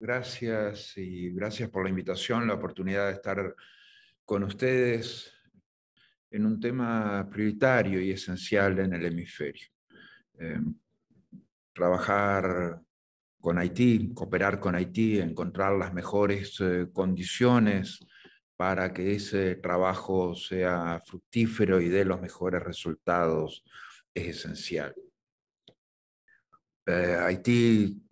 Gracias y gracias por la invitación, la oportunidad de estar con ustedes en un tema prioritario y esencial en el hemisferio. Eh, trabajar con Haití, cooperar con Haití, encontrar las mejores eh, condiciones para que ese trabajo sea fructífero y dé los mejores resultados es esencial. Eh, Haití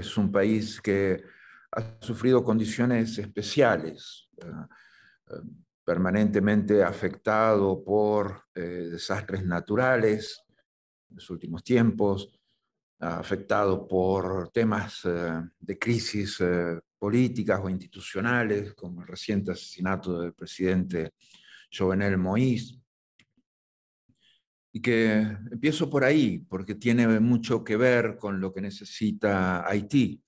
es un país que ha sufrido condiciones especiales, eh, eh, permanentemente afectado por eh, desastres naturales en los últimos tiempos, afectado por temas de crisis políticas o institucionales, como el reciente asesinato del presidente Jovenel Moïse, y que empiezo por ahí, porque tiene mucho que ver con lo que necesita Haití.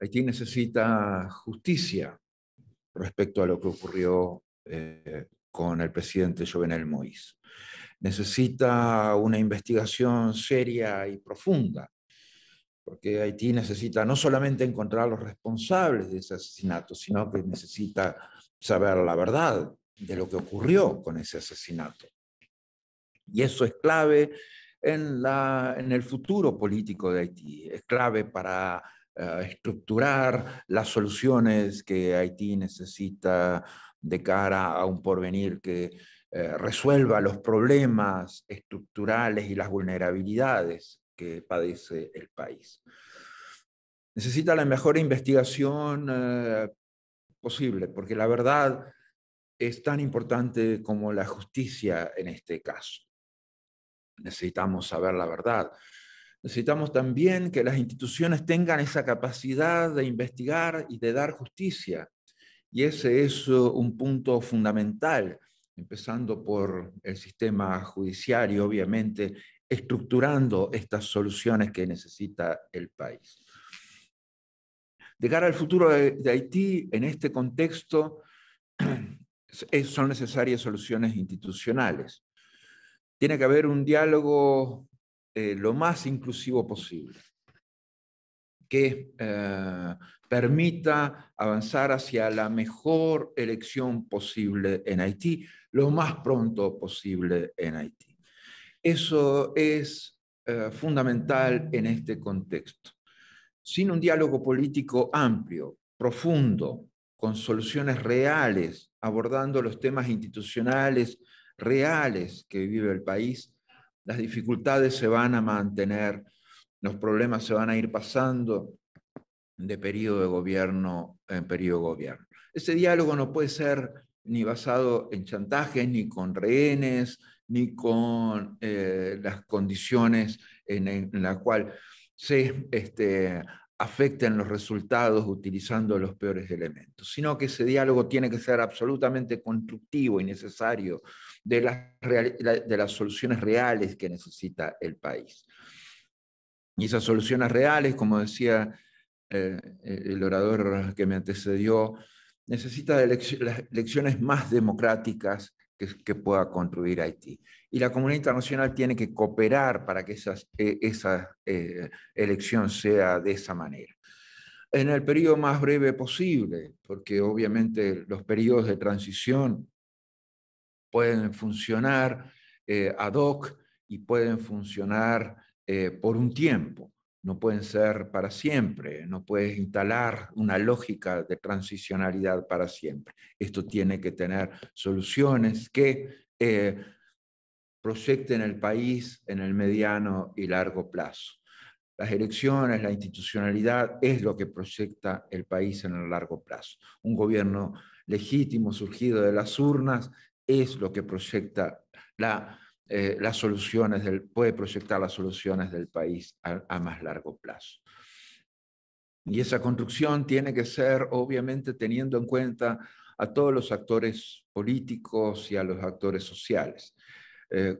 Haití necesita justicia respecto a lo que ocurrió eh, con el presidente Jovenel Moïse. Necesita una investigación seria y profunda, porque Haití necesita no solamente encontrar a los responsables de ese asesinato, sino que necesita saber la verdad de lo que ocurrió con ese asesinato. Y eso es clave en, el futuro político de Haití, es clave para eh, estructurar las soluciones que Haití necesita de cara a un porvenir que eh, resuelva los problemas estructurales y las vulnerabilidades que padece el país. Necesita la mejor investigación eh, posible, porque la verdad es tan importante como la justicia en este caso necesitamos saber la verdad. Necesitamos también que las instituciones tengan esa capacidad de investigar y de dar justicia. Y ese es eh, un punto fundamental, empezando por el sistema judiciario, obviamente, estructurando estas soluciones que necesita el país. De cara al futuro de, Haití, en este contexto, son necesarias soluciones institucionales tiene que haber un diálogo eh, lo más inclusivo posible, que eh, permita avanzar hacia la mejor elección posible en Haití, lo más pronto posible en Haití. Eso es eh, fundamental en este contexto. Sin un diálogo político amplio, profundo, con soluciones reales, abordando los temas institucionales, reales que vive el país, las dificultades se van a mantener, los problemas se van a ir pasando de periodo de gobierno en periodo de gobierno. Ese diálogo no puede ser ni basado en chantajes, ni con rehenes, ni con eh, las condiciones en, en la cual se este, afecten los resultados utilizando los peores elementos, sino que ese diálogo tiene que ser absolutamente constructivo y necesario de las, soluciones reales que necesita el país. Y esas soluciones reales, como decía eh, el orador que me antecedió, necesitan elecciones más democráticas que, pueda construir Haití. Y la comunidad internacional tiene que cooperar para que e, esa eh, elección sea de esa manera. En el periodo más breve posible, porque obviamente los periodos de transición pueden funcionar eh, ad hoc y pueden funcionar eh, por un tiempo no pueden ser para siempre, no puedes instalar una lógica de transicionalidad para siempre. Esto tiene que tener soluciones que eh, proyecten el país en el mediano y largo plazo. Las elecciones, la institucionalidad es lo que proyecta el país en el largo plazo. Un gobierno legítimo surgido de las urnas es lo que proyecta la eh, las soluciones del, puede proyectar las soluciones del país a, más largo plazo. Y esa construcción tiene que ser, obviamente, teniendo en cuenta a todos los actores políticos y a los actores sociales, eh,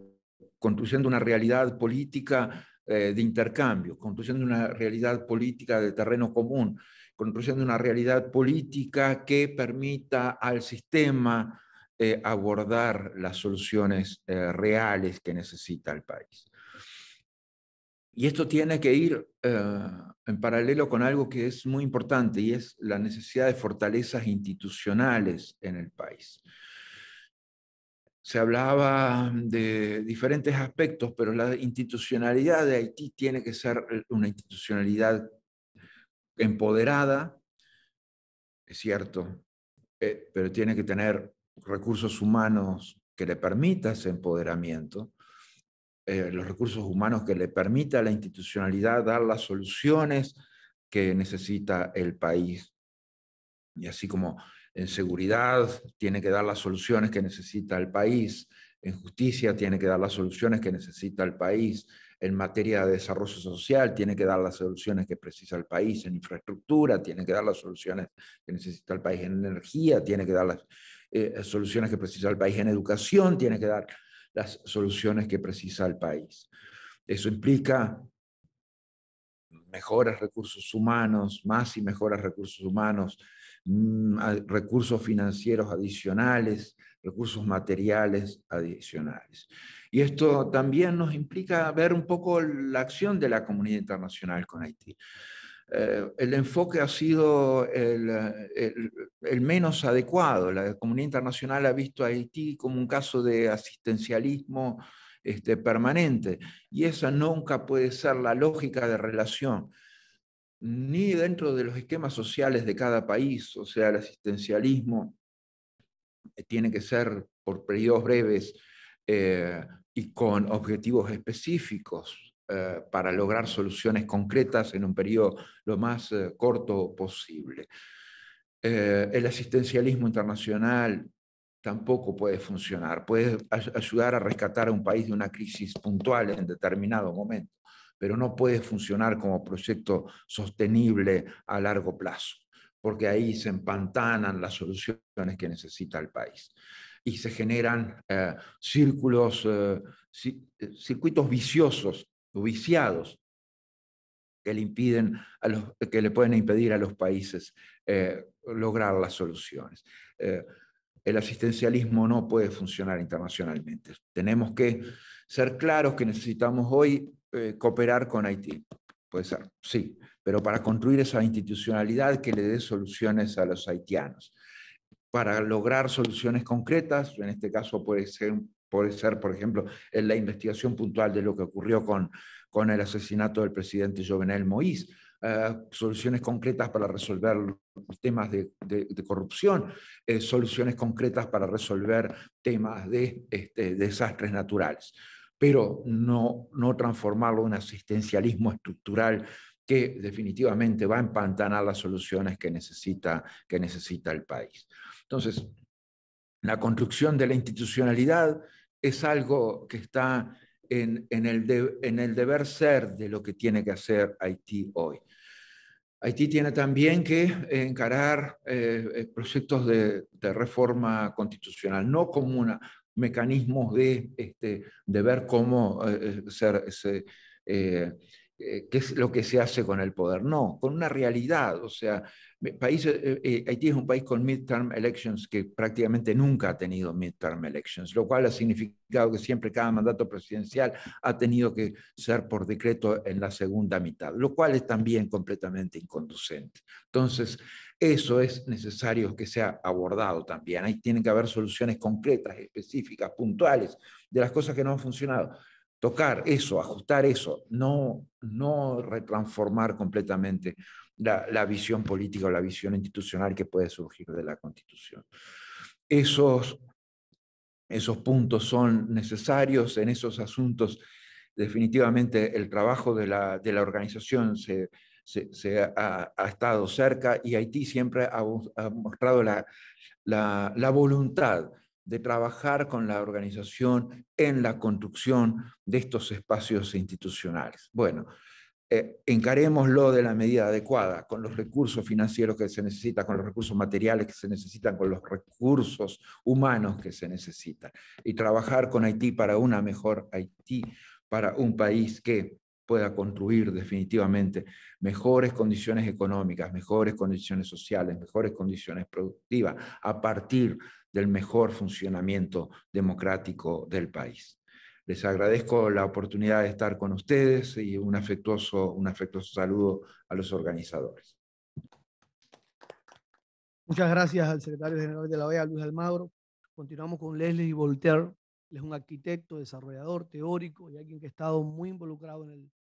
construyendo una realidad política eh, de intercambio, construyendo una realidad política de terreno común, construyendo una realidad política que permita al sistema eh, abordar las soluciones eh, reales que necesita el país. Y esto tiene que ir eh, en paralelo con algo que es muy importante y es la necesidad de fortalezas institucionales en el país. Se hablaba de diferentes aspectos, pero la institucionalidad de Haití tiene que ser una institucionalidad empoderada, es cierto, pero tiene que tener recursos humanos que le permita ese empoderamiento, eh, los recursos humanos que le permita a la institucionalidad dar las soluciones que necesita el país. Y así como en seguridad tiene que dar las soluciones que necesita el país, en justicia tiene que dar las soluciones que necesita el país, en materia de desarrollo social tiene que dar las soluciones que precisa el país, en infraestructura tiene que dar las soluciones que necesita el país, en energía tiene que dar las eh, soluciones que precisa el país. En educación tiene que dar las soluciones que precisa el país. Eso implica mejores recursos humanos, más y mejores recursos humanos, mm, recursos financieros adicionales, recursos materiales adicionales. Y esto también nos implica ver un poco la acción de la comunidad internacional con Haití. Eh, el enfoque ha sido el, menos adecuado. La comunidad internacional ha visto a Haití como un caso de asistencialismo este, permanente y esa nunca puede ser la lógica de relación ni dentro de los esquemas sociales de cada país, o sea, el asistencialismo eh, tiene que ser por periodos breves eh, y con objetivos específicos, eh, para lograr soluciones concretas en un periodo lo más eh, corto posible. Eh, el asistencialismo internacional tampoco puede funcionar, puede ayudar a rescatar a un país de una crisis puntual en determinado momento, pero no puede funcionar como proyecto sostenible a largo plazo, porque ahí se empantanan las soluciones que necesita el país y se generan círculos, circuitos viciosos viciados que le, impiden a los, que le pueden impedir a los países eh, lograr las soluciones. Eh, el asistencialismo no puede funcionar internacionalmente. Tenemos que ser claros que necesitamos hoy eh, cooperar con Haití. Puede ser, sí, pero para construir esa institucionalidad que le dé soluciones a los haitianos. Para lograr soluciones concretas, en este caso puede ser puede ser, por ejemplo, en la investigación puntual de lo que ocurrió con, con el asesinato del presidente Jovenel Moïse, eh, soluciones concretas para resolver los temas de, corrupción, eh, soluciones concretas para resolver temas de este, desastres naturales, pero no, no transformarlo en un asistencialismo estructural que definitivamente va a empantanar las soluciones que necesita, que necesita el país. Entonces, la construcción de la institucionalidad, es algo que está en, el en, el deber ser de lo que tiene que hacer Haití hoy. Haití tiene también que encarar eh, eh, proyectos de, reforma constitucional, no como una, mecanismos de, este, de ver cómo eh, ser, eh, qué es lo que se hace con el poder, no, con una realidad. O sea, países, eh, eh, Haití es un país con midterm elections que prácticamente nunca ha tenido midterm elections, lo cual ha significado que siempre cada mandato presidencial ha tenido que ser por decreto en la segunda mitad, lo cual es también completamente inconducente. Entonces, eso es necesario que sea abordado también. Ahí tienen que haber soluciones concretas, específicas, puntuales, de las cosas que no han funcionado tocar eso, ajustar eso, no, no retransformar completamente la, visión política o la visión institucional que puede surgir de la Constitución. Esos, esos puntos son necesarios en esos asuntos. Definitivamente el trabajo de la, organización se, ha, estado cerca y Haití siempre ha, mostrado la, la voluntad de trabajar con la organización en la construcción de estos espacios institucionales. Bueno, eh, lo de la medida adecuada, con los recursos financieros que se necesitan, con los recursos materiales que se necesitan, con los recursos humanos que se necesitan, y trabajar con Haití para una mejor Haití, para un país que pueda construir definitivamente mejores condiciones económicas, mejores condiciones sociales, mejores condiciones productivas, a partir del mejor funcionamiento democrático del país. Les agradezco la oportunidad de estar con ustedes y un afectuoso, un afectuoso saludo a los organizadores. Muchas gracias al secretario general de la OEA, Luis Almagro. Continuamos con Leslie Voltaire. es un arquitecto, desarrollador, teórico y alguien que ha estado muy involucrado en el